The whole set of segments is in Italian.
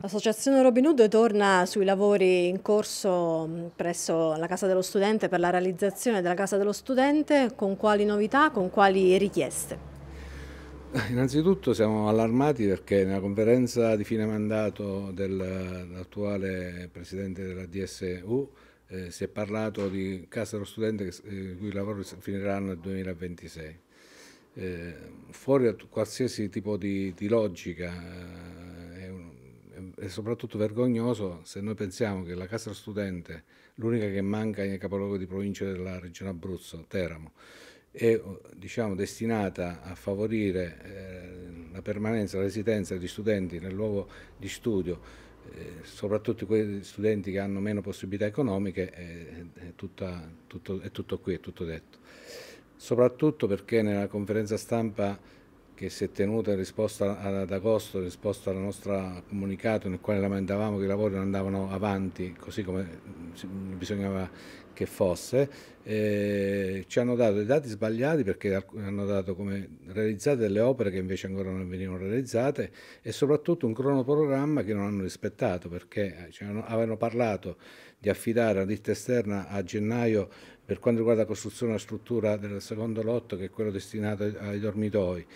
L'associazione Robin Hood torna sui lavori in corso presso la Casa dello Studente per la realizzazione della Casa dello Studente, con quali novità, con quali richieste? Eh, innanzitutto siamo allarmati perché nella conferenza di fine mandato dell'attuale presidente della DSU eh, si è parlato di Casa dello Studente che, eh, i cui lavori finiranno nel 2026. Eh, fuori da qualsiasi tipo di, di logica eh, è soprattutto vergognoso se noi pensiamo che la Casa Studente, l'unica che manca nel capoluogo di provincia della regione Abruzzo, Teramo, è diciamo, destinata a favorire eh, la permanenza, la residenza di studenti nel luogo di studio, eh, soprattutto quei studenti che hanno meno possibilità economiche, è, è, tutta, tutto, è tutto qui, è tutto detto. Soprattutto perché nella conferenza stampa che si è tenuta risposta ad agosto, in risposta al nostro comunicato nel quale lamentavamo che i lavori non andavano avanti così come mm, mm, bisognava che fosse, eh, ci hanno dato dei dati sbagliati perché hanno dato come realizzate delle opere che invece ancora non venivano realizzate e soprattutto un cronoprogramma che non hanno rispettato perché eh, avevano parlato di affidare a ditta esterna a gennaio per quanto riguarda la costruzione della struttura del secondo lotto che è quello destinato ai dormitoi.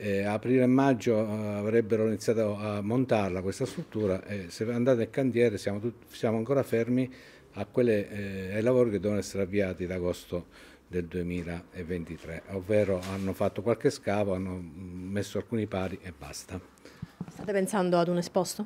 Eh, aprile e maggio eh, avrebbero iniziato a montarla questa struttura e se andate al cantiere siamo, siamo ancora fermi quelle, eh, ai lavori che devono essere avviati da agosto del 2023, ovvero hanno fatto qualche scavo, hanno mm, messo alcuni pari e basta. State pensando ad un esposto?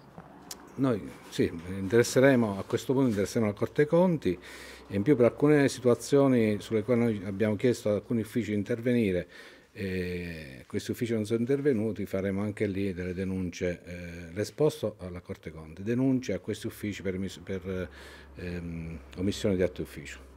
Noi sì, interesseremo, a questo punto interesseremo la Corte dei Conti e in più per alcune situazioni sulle quali noi abbiamo chiesto ad alcuni uffici di intervenire e questi uffici non sono intervenuti, faremo anche lì delle denunce, eh, l'esposto alla Corte Conti, denunce a questi uffici per, per ehm, omissione di atto ufficio.